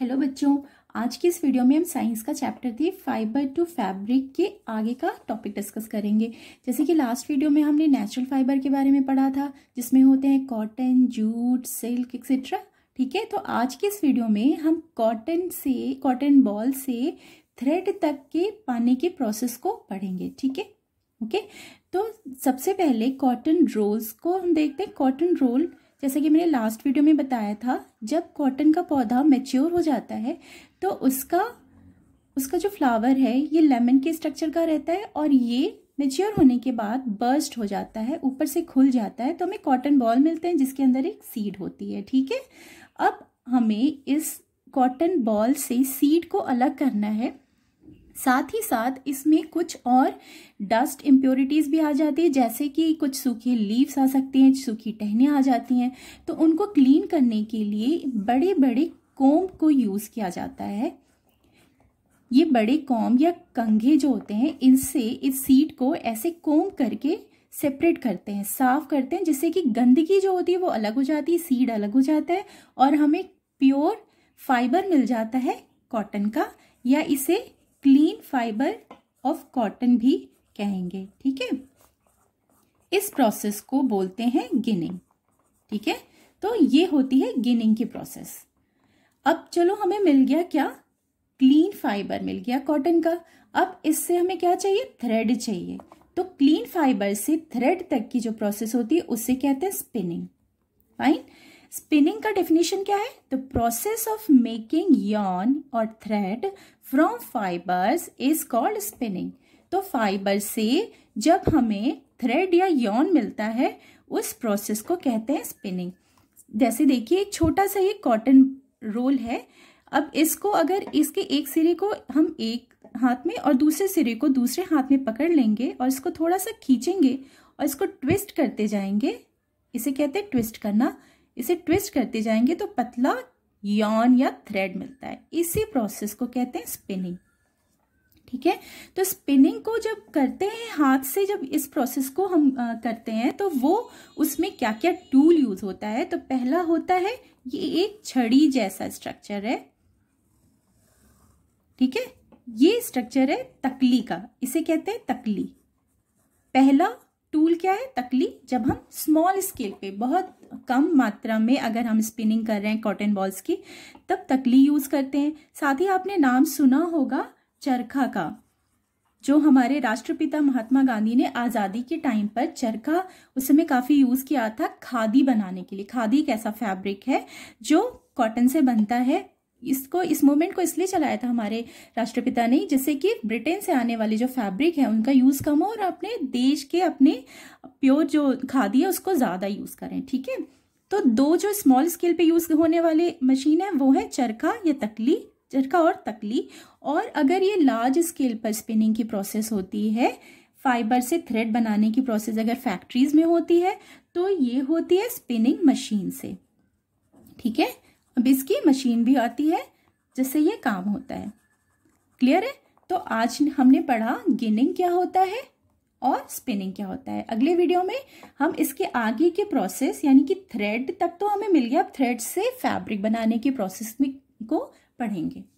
hello बच्चों आज की इस वीडियो में हम साइंस का चैप्टर थी फाइबर टू फैब्रिक के आगे का टॉपिक डिस्कस करेंगे जैसे कि लास्ट वीडियो में हमने नेचुरल फाइबर के बारे में पढ़ा था जिसमें होते हैं कॉटन जूट सिल्क एक्सेट्रा ठीक है तो आज के इस वीडियो में हम कॉटन से कॉटन बॉल से थ्रेड तक के पाने के प्रोसेस को पढ़ेंगे ठीक है ओके तो सबसे पहले कॉटन रोल्स को हम देखते हैं कॉटन रोल जैसे कि मैंने लास्ट वीडियो में बताया था जब कॉटन का पौधा मेच्योर हो जाता है तो उसका उसका जो फ्लावर है ये लेमन के स्ट्रक्चर का रहता है और ये मेच्योर होने के बाद बर्स्ट हो जाता है ऊपर से खुल जाता है तो हमें कॉटन बॉल मिलते हैं जिसके अंदर एक सीड होती है ठीक है अब हमें इस कॉटन बॉल से सीड को अलग करना है साथ ही साथ इसमें कुछ और डस्ट इम्प्योरिटीज़ भी आ जाती है जैसे कि कुछ सूखे लीव्स आ सकते हैं सूखी टहने आ जाती हैं तो उनको क्लीन करने के लिए बड़े बड़े कोम को यूज़ किया जाता है ये बड़े कॉम्ब या कंघे जो होते हैं इनसे इस सीड को ऐसे कोम करके सेपरेट करते हैं साफ करते हैं जिससे कि गंदगी जो होती है वो अलग हो जाती है सीड अलग हो जाता है और हमें प्योर फाइबर मिल जाता है कॉटन का या इसे फाइबर ऑफ कॉटन भी कहेंगे ठीक है इस प्रोसेस को बोलते हैं गिनिंग ठीक है तो ये होती है गिनिंग की प्रोसेस अब चलो हमें मिल गया क्या क्लीन फाइबर मिल गया कॉटन का अब इससे हमें क्या चाहिए थ्रेड चाहिए तो क्लीन फाइबर से थ्रेड तक की जो प्रोसेस होती है उसे कहते हैं स्पिनिंग फाइन स्पिनिंग का डेफिनेशन क्या है the process of making yarn और thread from fibres is called spinning तो फाइबर से जब हमें थ्रेड या यॉन मिलता है उस प्रोसेस को कहते हैं स्पिनिंग जैसे देखिए एक छोटा सा ये कॉटन रोल है अब इसको अगर इसके एक सिरे को हम एक हाथ में और दूसरे सिरे को दूसरे हाथ में पकड़ लेंगे और इसको थोड़ा सा खींचेंगे और इसको ट्विस्ट करते जाएंगे इसे कहते हैं ट्विस्ट करना इसे ट्विस्ट करते जाएंगे तो पतला यौन या थ्रेड मिलता है इसी प्रोसेस को कहते हैं स्पिनिंग ठीक है तो स्पिनिंग को जब करते हैं हाथ से जब इस प्रोसेस को हम आ, करते हैं तो वो उसमें क्या क्या टूल यूज होता है तो पहला होता है ये एक छड़ी जैसा स्ट्रक्चर है ठीक है ये स्ट्रक्चर है तकली का इसे कहते हैं तकली पहला टूल क्या है तकली जब हम स्मॉल स्केल पे बहुत कम मात्रा में अगर हम स्पिनिंग कर रहे हैं कॉटन बॉल्स की तब तकली यूज़ करते हैं साथ ही आपने नाम सुना होगा चरखा का जो हमारे राष्ट्रपिता महात्मा गांधी ने आज़ादी के टाइम पर चरखा उस समय काफ़ी यूज़ किया था खादी बनाने के लिए खादी एक ऐसा फैब्रिक है जो कॉटन से बनता है इसको इस मूवमेंट को इसलिए चलाया था हमारे राष्ट्रपिता ने जिससे कि ब्रिटेन से आने वाली जो फैब्रिक है उनका यूज़ कम हो और अपने देश के अपने प्योर जो खादी है उसको ज़्यादा यूज़ करें ठीक है तो दो जो स्मॉल स्केल पे यूज़ होने वाले मशीन है वो है चरखा या तकली चरखा और तकली और अगर ये लार्ज स्केल पर स्पिनिंग की प्रोसेस होती है फाइबर से थ्रेड बनाने की प्रोसेस अगर फैक्ट्रीज में होती है तो ये होती है स्पिनिंग मशीन से ठीक है अब इसकी मशीन भी आती है जिससे ये काम होता है क्लियर है तो आज हमने पढ़ा गिनिंग क्या होता है और स्पिनिंग क्या होता है अगले वीडियो में हम इसके आगे के प्रोसेस यानी कि थ्रेड तक तो हमें मिल गया अब थ्रेड से फैब्रिक बनाने के प्रोसेस में को पढ़ेंगे